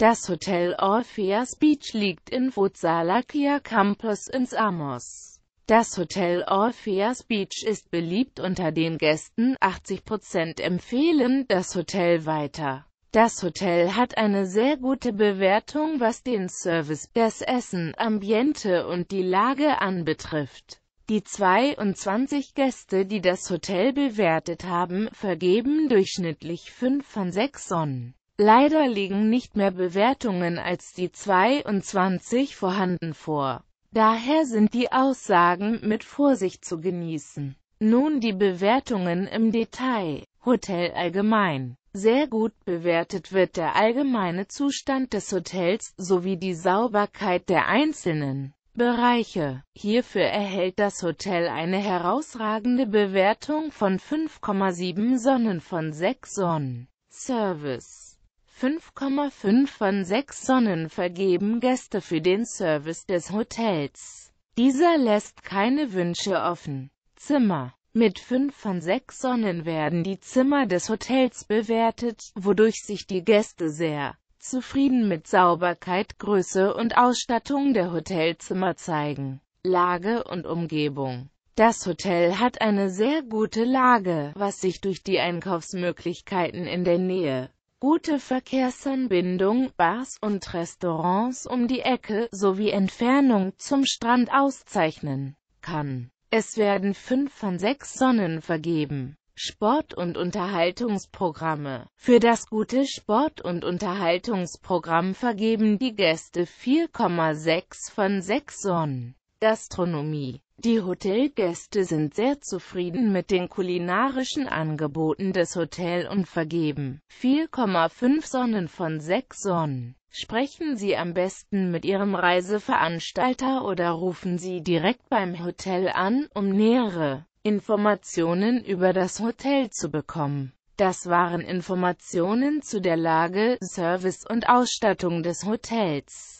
Das Hotel Orpheus Beach liegt in Futsalakia Campus in Samos. Das Hotel Orpheus Beach ist beliebt unter den Gästen, 80% empfehlen das Hotel weiter. Das Hotel hat eine sehr gute Bewertung, was den Service, das Essen, Ambiente und die Lage anbetrifft. Die 22 Gäste, die das Hotel bewertet haben, vergeben durchschnittlich 5 von 6 Sonnen. Leider liegen nicht mehr Bewertungen als die 22 vorhanden vor. Daher sind die Aussagen mit Vorsicht zu genießen. Nun die Bewertungen im Detail. Hotel allgemein. Sehr gut bewertet wird der allgemeine Zustand des Hotels sowie die Sauberkeit der einzelnen Bereiche. Hierfür erhält das Hotel eine herausragende Bewertung von 5,7 Sonnen von 6 Sonnen. Service 5,5 von 6 Sonnen vergeben Gäste für den Service des Hotels. Dieser lässt keine Wünsche offen. Zimmer Mit 5 von 6 Sonnen werden die Zimmer des Hotels bewertet, wodurch sich die Gäste sehr zufrieden mit Sauberkeit, Größe und Ausstattung der Hotelzimmer zeigen. Lage und Umgebung das Hotel hat eine sehr gute Lage, was sich durch die Einkaufsmöglichkeiten in der Nähe gute Verkehrsanbindung, Bars und Restaurants um die Ecke sowie Entfernung zum Strand auszeichnen kann. Es werden fünf von sechs Sonnen vergeben. Sport- und Unterhaltungsprogramme. Für das gute Sport- und Unterhaltungsprogramm vergeben die Gäste 4,6 von 6 Sonnen. Gastronomie die Hotelgäste sind sehr zufrieden mit den kulinarischen Angeboten des Hotel und vergeben 4,5 Sonnen von 6 Sonnen. Sprechen Sie am besten mit Ihrem Reiseveranstalter oder rufen Sie direkt beim Hotel an, um nähere Informationen über das Hotel zu bekommen. Das waren Informationen zu der Lage, Service und Ausstattung des Hotels.